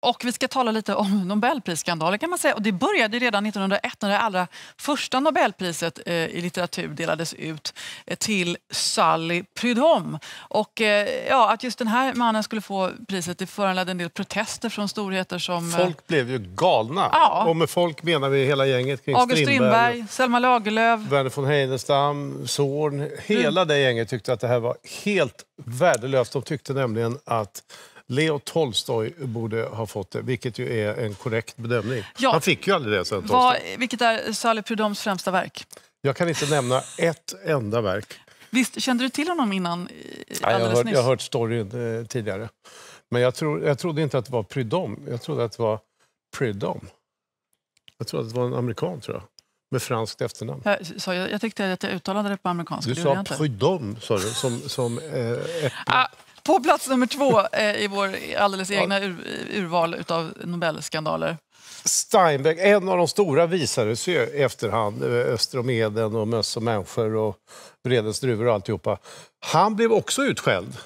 Och vi ska tala lite om Nobelprisskandaler kan man säga. Och det började redan 1901 när det allra första Nobelpriset eh, i litteratur delades ut eh, till Sally Prudhomme. Och eh, ja, att just den här mannen skulle få priset det föranledde en del protester från storheter som... Eh, folk blev ju galna. Ja. Och med folk menar vi hela gänget kring August Strindberg, Strindberg Selma Lagerlöf, Werner von Heidenstam, Zorn. Hela mm. det gänget tyckte att det här var helt värdelöst. De tyckte nämligen att Leo Tolstoy borde ha fått det, vilket ju är en korrekt bedömning. Ja. Han fick ju aldrig det sen, Vad, Vilket är Salih Prudoms främsta verk? Jag kan inte nämna ett enda verk. Visst, kände du till honom innan? Eh, ja, jag, har hört storyn eh, tidigare. Men jag, tro, jag trodde inte att det var Prydom. Jag trodde att det var Prydom. Jag trodde att det var en amerikan, tror jag. Med franskt efternamn. Jag, så jag, jag tyckte att jag uttalade det på amerikanska. Du sa Prydom, sa du, som, som eh, på plats nummer två eh, i vår alldeles egna ur, urval av Nobelskandaler. Steinbeck, en av de stora, visades ju efterhand. Eh, öster om Eden och Möss och människor och Vredens druvor och alltihopa. Han blev också utskälld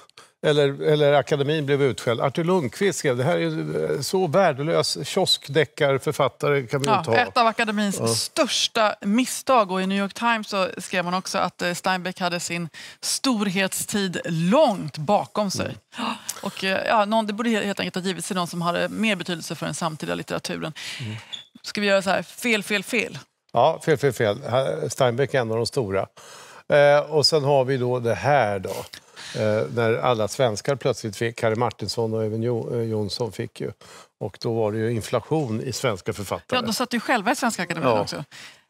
eller, eller akademin blev utskälld. Artur Lundqvist skrev det här är eh, så värdelös kioskdeckarförfattare kan vi ja, inte ha. Ett av akademins ja. största misstag och i New York Times så skrev man också att eh, Steinbeck hade sin storhetstid långt bakom sig. Mm. Och, eh, ja, någon, det borde helt enkelt ha givit sig någon som hade mer betydelse för den samtida litteraturen. Mm. Ska vi göra så här, fel, fel, fel? Ja, fel, fel, fel. Steinbeck är en av de stora. Eh, och sen har vi då det här då. Eh, när alla svenskar plötsligt fick, Harry Martinsson och även eh, Jonsson fick ju. Och då var det ju inflation i svenska författare. Ja, de satt ju själva i Svenska Akademien ja. också.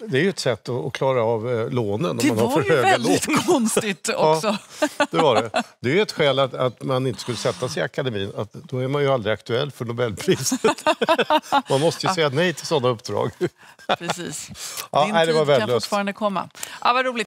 Det är ju ett sätt att klara av eh, lånen. Det var ju väldigt konstigt också. ja, det var det. Det är ju ett skäl att, att man inte skulle sätta sig i akademin. Att då är man ju aldrig aktuell för Nobelpriset. man måste ju säga nej till sådana uppdrag. Precis. Din ja, nej, det var tid kan fortfarande komma. Ja, vad roligt.